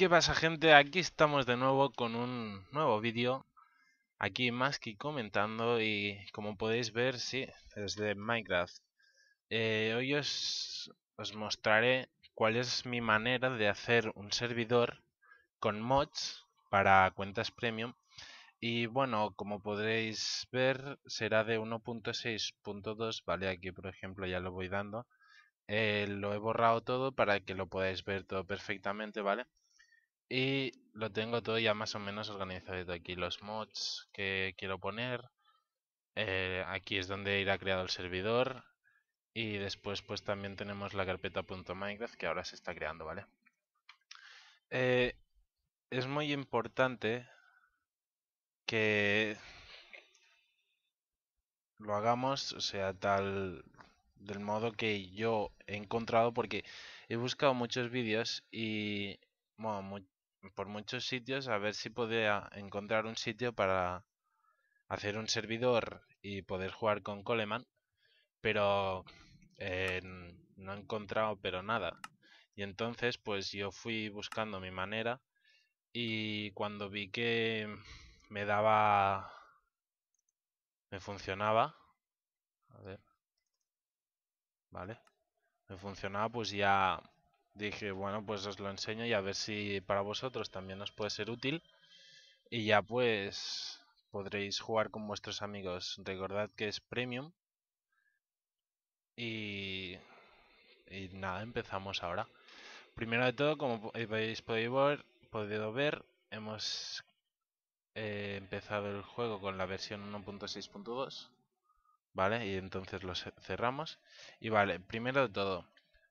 ¿Qué pasa gente? Aquí estamos de nuevo con un nuevo vídeo Aquí más que comentando y como podéis ver, sí, desde Minecraft eh, Hoy os, mostraré cuál es mi manera de hacer un servidor con mods para cuentas premium y bueno, como podréis ver, será de 1.6.2, ¿vale? Aquí, por ejemplo, ya lo voy dando. Eh, lo he borrado todo para que lo podáis ver todo perfectamente, ¿vale? Y lo tengo todo ya más o menos organizado aquí. Los mods que quiero poner. Eh, aquí es donde irá creado el servidor. Y después pues también tenemos la carpeta .minecraft que ahora se está creando, ¿vale? Eh, es muy importante que lo hagamos, o sea, tal del modo que yo he encontrado porque he buscado muchos vídeos y por muchos sitios a ver si podía encontrar un sitio para hacer un servidor y poder jugar con Coleman, pero eh, no he encontrado pero nada. Y entonces pues yo fui buscando mi manera y cuando vi que me daba... me funcionaba... A ver... Vale. Me funcionaba pues ya dije, bueno, pues os lo enseño y a ver si para vosotros también os puede ser útil. Y ya pues podréis jugar con vuestros amigos. Recordad que es premium. Y, y nada, empezamos ahora. Primero de todo, como habéis podido ver, hemos eh, empezado el juego con la versión 1.6.2. ¿Vale? Y entonces lo cerramos. Y vale, primero de todo,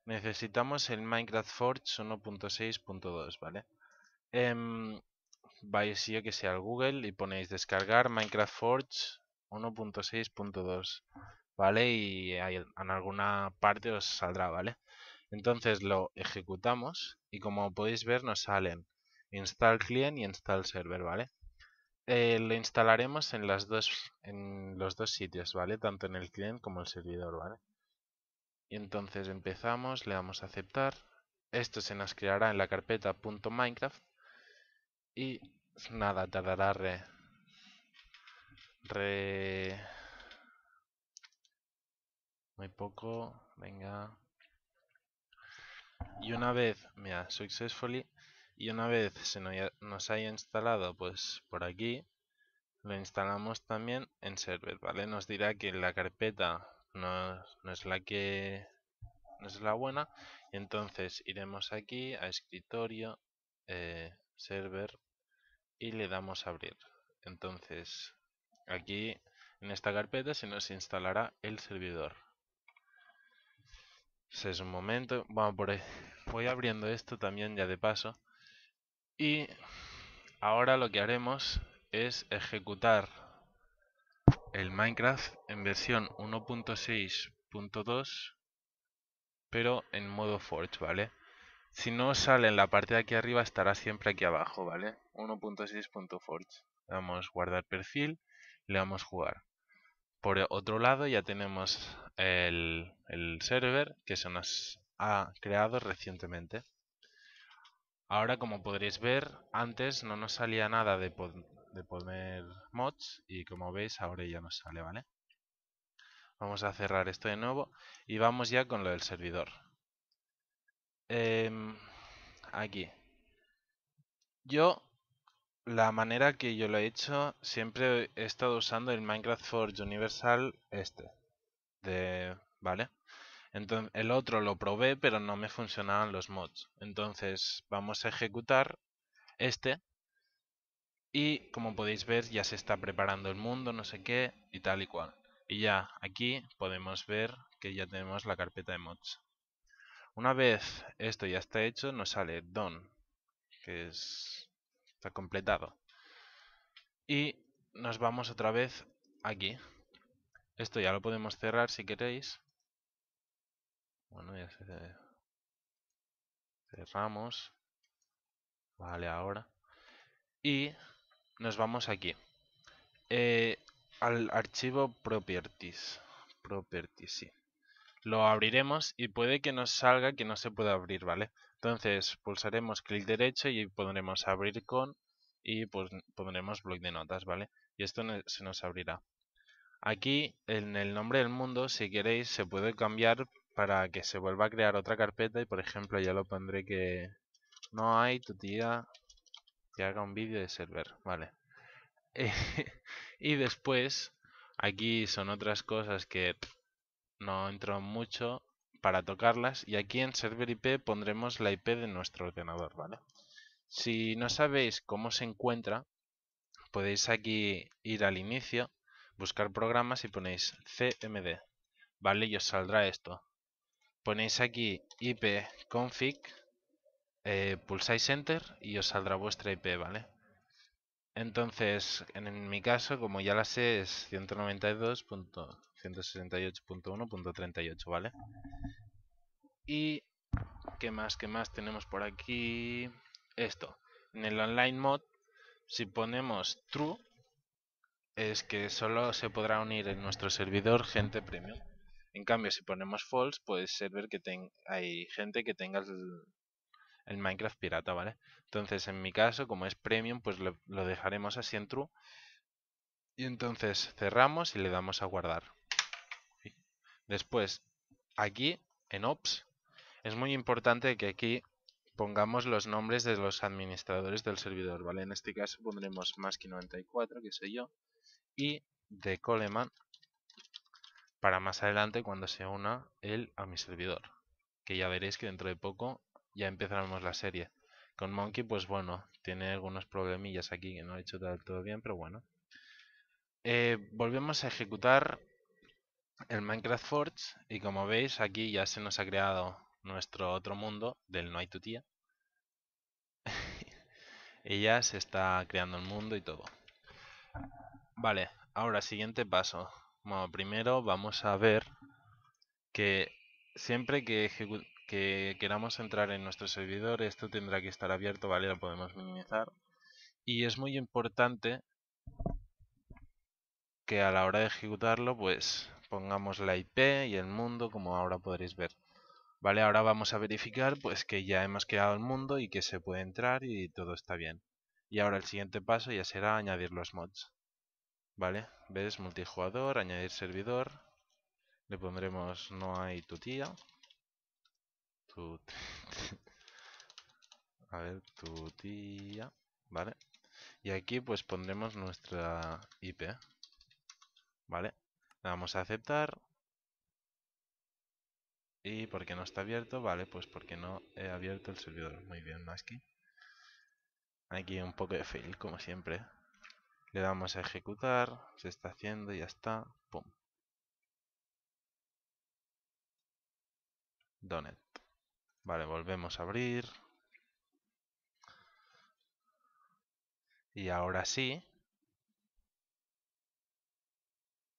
necesitamos el Minecraft Forge 1.6.2, ¿vale? Em, vais, yo que sea al Google y ponéis descargar Minecraft Forge 1.6.2, ¿vale? Y en alguna parte os saldrá, ¿vale? Entonces lo ejecutamos y como podéis ver nos salen install client y install server, ¿vale? Eh, lo instalaremos en, las dos, en los dos sitios, ¿vale? Tanto en el client como el servidor, ¿vale? Y entonces empezamos, le damos a aceptar. Esto se nos creará en la carpeta .minecraft y nada, tardará re, re... muy poco, venga. Y una vez, mira, successfully, y una vez se nos haya instalado, pues por aquí, lo instalamos también en server, ¿vale? Nos dirá que en la carpeta no, es la que no es la buena. Y entonces iremos aquí a escritorio, eh, server y le damos a abrir. Entonces aquí en esta carpeta se nos instalará el servidor. Ese es un momento. vamos por ahí. voy abriendo esto también ya de paso. Y ahora lo que haremos es ejecutar el Minecraft en versión 1.6.2, pero en modo Forge, ¿vale? Si no sale en la parte de aquí arriba, estará siempre aquí abajo, ¿vale? 1.6.forge. Le damos guardar perfil, le damos jugar. Por otro lado ya tenemos el, el server que se nos ha creado recientemente. Ahora como podréis ver, antes no nos salía nada de, de poner mods y como veis ahora ya nos sale, ¿vale? Vamos a cerrar esto de nuevo y vamos ya con lo del servidor. Em, aquí. Yo, la manera que yo lo he hecho, siempre he estado usando el Minecraft Forge Universal este. De, ¿Vale? Entonces, el otro lo probé, pero no me funcionaban los mods. Entonces, vamos a ejecutar este y como podéis ver ya se está preparando el mundo, no sé qué, y tal y cual. Y ya aquí podemos ver que ya tenemos la carpeta de mods. Una vez esto ya está hecho, nos sale done, que es está completado. Y nos vamos otra vez aquí. Esto ya lo podemos cerrar si queréis. Bueno, ya se cerramos. Vale, ahora. Y nos vamos aquí. Eh, al archivo properties. Properties, sí. Lo abriremos y puede que nos salga que no se pueda abrir, ¿vale? Entonces pulsaremos clic derecho y pondremos abrir con y pues pondremos bloc de notas, ¿vale? Y esto se nos abrirá. Aquí, en el nombre del mundo, si queréis, se puede cambiar para que se vuelva a crear otra carpeta y, por ejemplo, ya lo pondré que no hay tu tía haga un vídeo de server, vale. y después, aquí son otras cosas que no entro mucho para tocarlas. Y aquí en server IP pondremos la IP de nuestro ordenador, vale. Si no sabéis cómo se encuentra, podéis aquí ir al inicio, buscar programas y ponéis cmd, vale, y os saldrá esto. Ponéis aquí ip config eh, pulsáis Enter y os saldrá vuestra IP, ¿vale? Entonces, en mi caso, como ya la sé, es 192.168.1.38, ¿vale? Y, ¿qué más, qué más tenemos por aquí? Esto. En el online mod, si ponemos true, es que solo se podrá unir en nuestro servidor gente premium. En cambio, si ponemos false, puede ser ver que hay gente que tenga el el Minecraft pirata, ¿vale? Entonces, en mi caso, como es premium, pues lo, dejaremos así en true. Y entonces cerramos y le damos a guardar. Después, aquí, en Ops, es muy importante que aquí pongamos los nombres de los administradores del servidor, ¿vale? En este caso pondremos más que 94, que soy yo, y de Coleman para más adelante cuando se una él a mi servidor, que ya veréis que dentro de poco ya empezamos la serie. Con Monkey, pues bueno, tiene algunos problemillas aquí que no ha hecho todo bien, pero bueno. Eh, volvemos a ejecutar el Minecraft Forge y como veis aquí ya se nos ha creado nuestro otro mundo del no hay tu tía. y ya se está creando el mundo y todo. Vale, ahora siguiente paso. primero vamos a ver que siempre que que queramos entrar en nuestro servidor, esto tendrá que estar abierto, ¿vale? Lo podemos minimizar. Y es muy importante que a la hora de ejecutarlo, pues pongamos la IP y el mundo, como ahora podréis ver. Vale, ahora vamos a verificar pues que ya hemos creado el mundo y que se puede entrar y todo está bien. Y ahora el siguiente paso ya será añadir los mods. Vale, ves multijugador, añadir servidor. Le pondremos no hay tu tía. a ver, tu tía, ¿vale? Y aquí pues pondremos nuestra IP, ¿eh? ¿vale? Le vamos a aceptar. ¿Y porque no está abierto? Vale, pues porque no he abierto el servidor. Muy bien, Masky. Aquí un poco de fail, como siempre. Le damos a ejecutar, se está haciendo, ya está, pum. Donet. Vale, volvemos a abrir. Y ahora sí.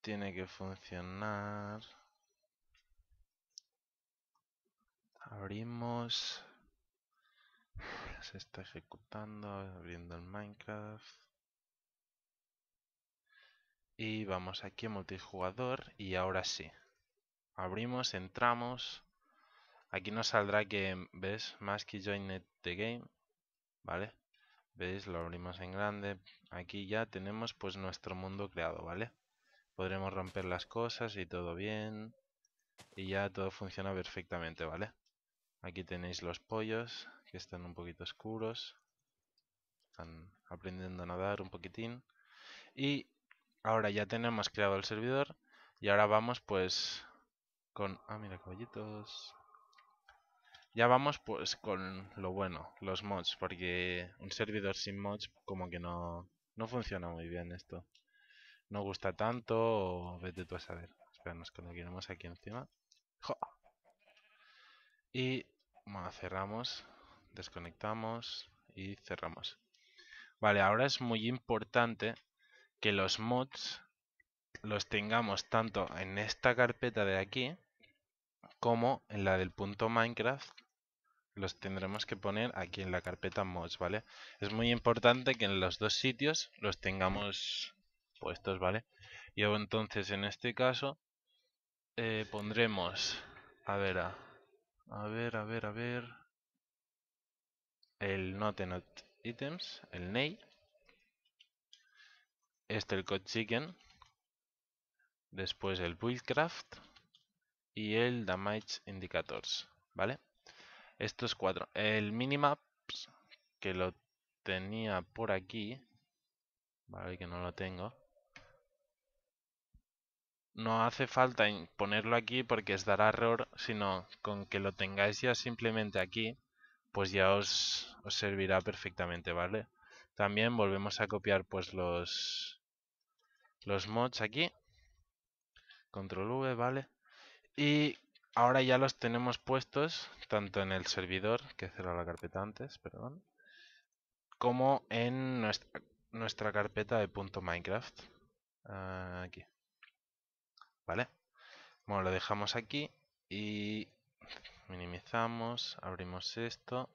Tiene que funcionar. Abrimos. Se está ejecutando, abriendo el Minecraft. Y vamos aquí a multijugador y ahora sí. Abrimos, entramos. Aquí nos saldrá que, ¿ves? Más que join the game, ¿vale? ¿Veis? Lo abrimos en grande. Aquí ya tenemos pues nuestro mundo creado, ¿vale? Podremos romper las cosas y todo bien. Y ya todo funciona perfectamente, ¿vale? Aquí tenéis los pollos, que están un poquito oscuros. Están aprendiendo a nadar un poquitín. Y ahora ya tenemos creado el servidor. Y ahora vamos pues con... Ah, mira, caballitos. Ya vamos pues con lo bueno, los mods, porque un servidor sin mods como que no, funciona muy bien esto. No gusta tanto vete tú a saber. Espera, nos coloquemos aquí encima. Y cerramos, desconectamos y cerramos. Vale, ahora es muy importante que los mods los tengamos tanto en esta carpeta de aquí, como en la del punto Minecraft los tendremos que poner aquí en la carpeta mods, ¿vale? Es muy importante que en los dos sitios los tengamos puestos, ¿vale? Y entonces en este caso eh, pondremos, a ver, a, ver, a ver, a ver, el not items, el ney, este el code chicken, después el buildcraft, y el Damage Indicators, ¿vale? Estos cuatro. El Minimap pues, que lo tenía por aquí, ¿vale? Que no lo tengo. No hace falta ponerlo aquí porque os dará error, sino con que lo tengáis ya simplemente aquí, pues ya os, os servirá perfectamente, ¿vale? También volvemos a copiar pues los, los mods aquí. Control V, ¿vale? Y ahora ya los tenemos puestos tanto en el servidor, que cerró la carpeta antes, perdón, como en nuestra, carpeta de punto Minecraft. Ah, aquí. ¿Vale? Bueno, lo dejamos aquí y minimizamos, abrimos esto,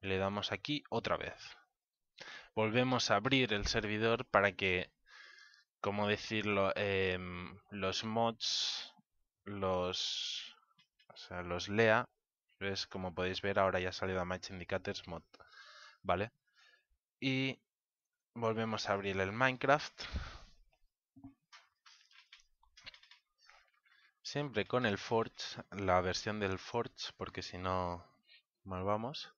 le damos aquí otra vez. Volvemos a abrir el servidor para que, como decirlo, em, los mods los, los lea. como podéis ver, ahora ya ha salido a Match Indicators Mod. ¿Vale? Y volvemos a abrir el Minecraft. Siempre con el Forge, la versión del Forge, porque si no mal vamos.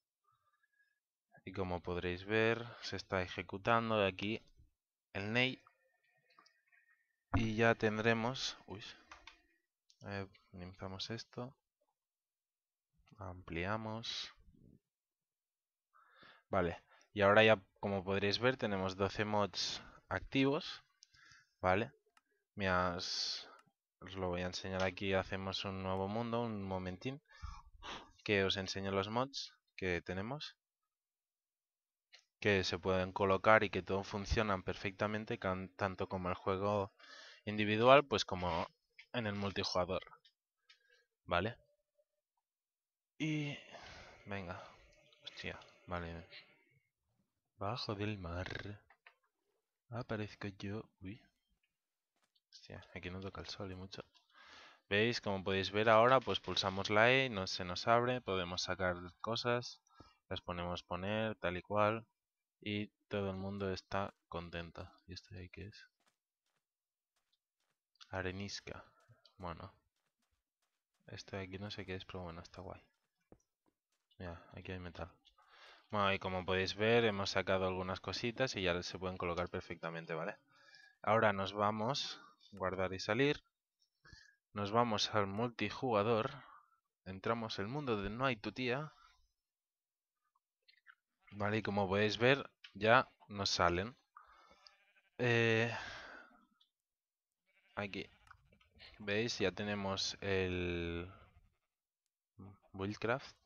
Y como podréis ver, se está ejecutando aquí el Ney. Y ya tendremos... Uy, eh, esto, ampliamos, vale, y ahora ya como podréis ver tenemos 12 mods activos, vale, mías os lo voy a enseñar aquí, hacemos un nuevo mundo, un momentín, que os enseño los mods que tenemos que se pueden colocar y que todo funcionan perfectamente tanto como el juego individual pues como en el multijugador. ¿Vale? Y... Venga. Hostia, vale. Bajo del mar. Aparezco yo. Uy. Hostia, aquí no toca el sol y mucho. ¿Veis? Como podéis ver ahora, pues pulsamos la E, no, se nos abre, podemos sacar cosas, las ponemos poner, tal y cual, y todo el mundo está contenta. ¿Y esto de ahí qué es? Arenisca. Bueno. Esto de aquí no sé qué es, pero bueno, está guay. Mira, aquí hay metal. Bueno, y como podéis ver, hemos sacado algunas cositas y ya se pueden colocar perfectamente, ¿vale? Ahora nos vamos, guardar y salir. Nos vamos al multijugador. Entramos el mundo de No hay tu tía. Vale, y como podéis ver, ya nos salen. Eh, aquí veis ya tenemos el buildcraft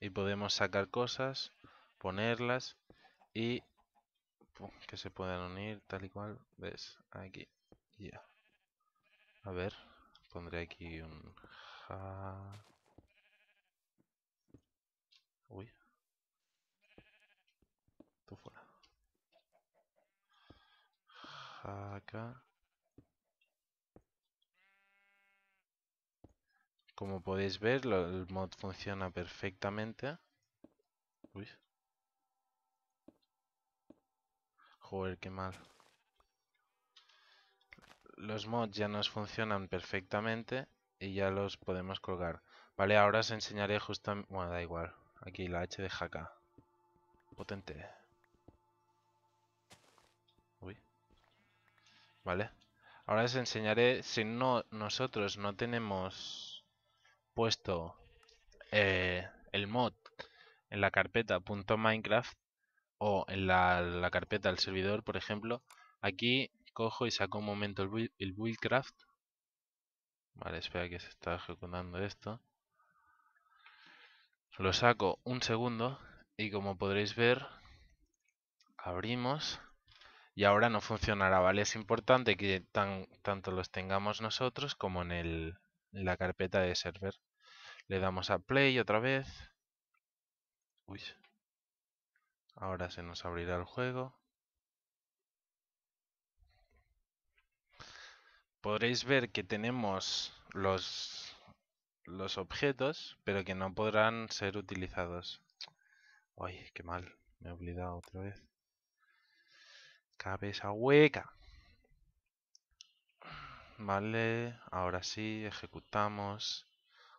y podemos sacar cosas ponerlas y que se puedan unir tal y cual ves aquí ya a ver pondré aquí un ja... uy tú fuera Como podéis ver, el mod funciona perfectamente. Uy. Joder, qué mal. Los mods ya nos funcionan perfectamente y ya los podemos colgar. Vale, ahora os enseñaré justo... Bueno, da igual. Aquí la H de Haka. Potente. Uy. Vale. Ahora os enseñaré si no nosotros no tenemos puesto eh, el mod en la carpeta .minecraft o en la, carpeta del servidor, por ejemplo, aquí cojo y saco un momento el, buildcraft. Vale, espera que se está ejecutando esto. Lo saco un segundo y como podréis ver, abrimos y ahora no funcionará, ¿vale? Es importante que tanto los tengamos nosotros como en, el, en la carpeta de server. Le damos a play otra vez. Ahora se nos abrirá el juego. Podréis ver que tenemos los, los objetos, pero que no podrán ser utilizados. Ay, qué mal. Me he olvidado otra vez. Cabeza hueca. Vale, ahora sí, ejecutamos.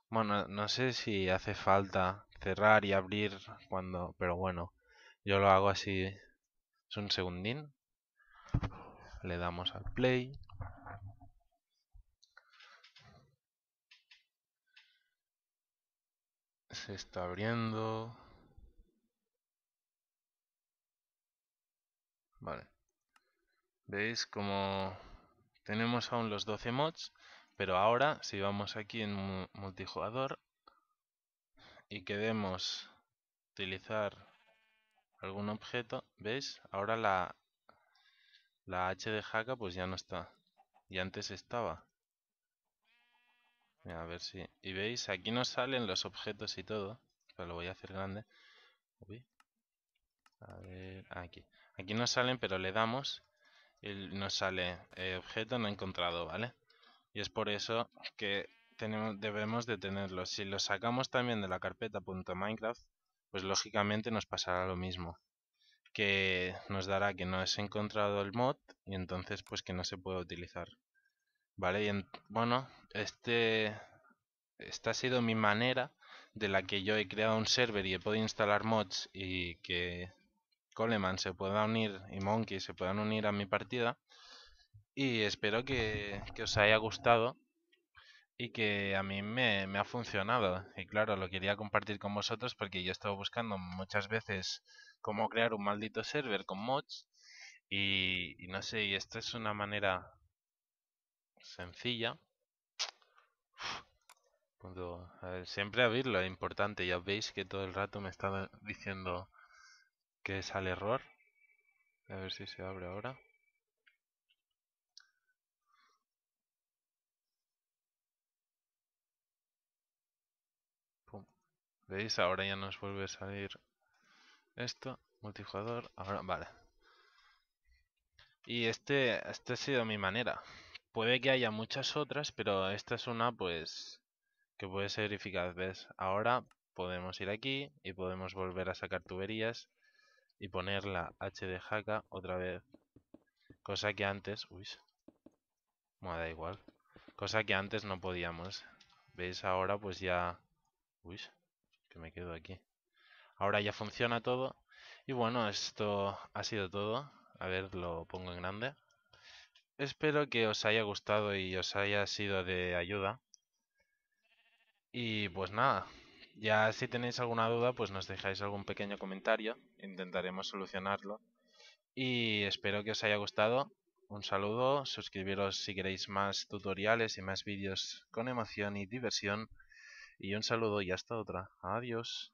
Bueno, no sé si hace falta cerrar y abrir cuando... Pero bueno, yo lo hago así. Es un segundín. Le damos al play. Se está abriendo. Vale. ¿Veis como tenemos aún los 12 mods? Pero ahora, si vamos aquí en multijugador y queremos utilizar algún objeto, ¿veis? Ahora la, la H de jaca pues ya no está. Y antes estaba. A ver si... Y veis, aquí nos salen los objetos y todo. Pero lo voy a hacer grande. A ver, aquí. Aquí nos salen, pero le damos. Y nos sale eh, objeto no encontrado, ¿vale? y es por eso que tenemos, debemos de tenerlo. Si lo sacamos también de la carpeta .minecraft, pues lógicamente nos pasará lo mismo, que nos dará que no ha encontrado el mod y entonces pues que no se puede utilizar. Vale, y bueno, este, esta ha sido mi manera de la que yo he creado un server y he podido instalar mods y que Coleman se pueda unir y Monkey se puedan unir a mi partida y espero que, os haya gustado y que a mí me, ha funcionado. Y claro, lo quería compartir con vosotros porque yo he estado buscando muchas veces cómo crear un maldito server con mods. Y, no sé, y esta es una manera sencilla. siempre abrirlo es importante. Ya veis que todo el rato me está diciendo que sale error. A ver si se abre ahora. ¿Veis? Ahora ya nos vuelve a salir esto. Multijugador. Ahora, vale. Y este, este ha sido mi manera. Puede que haya muchas otras, pero esta es una, pues, que puede ser eficaz. ¿Ves? Ahora podemos ir aquí y podemos volver a sacar tuberías y poner la H otra vez. Cosa que antes... Uy. da igual. Cosa que antes no podíamos. ¿Veis? Ahora pues ya... Uy me quedo aquí. Ahora ya funciona todo. Y bueno, esto ha sido todo. A ver, lo pongo en grande. Espero que os haya gustado y os haya sido de ayuda. Y pues nada, ya si tenéis alguna duda, pues nos dejáis algún pequeño comentario. Intentaremos solucionarlo. Y espero que os haya gustado. Un saludo, suscribiros si queréis más tutoriales y más vídeos con emoción y diversión. Y un saludo y hasta otra. Adiós.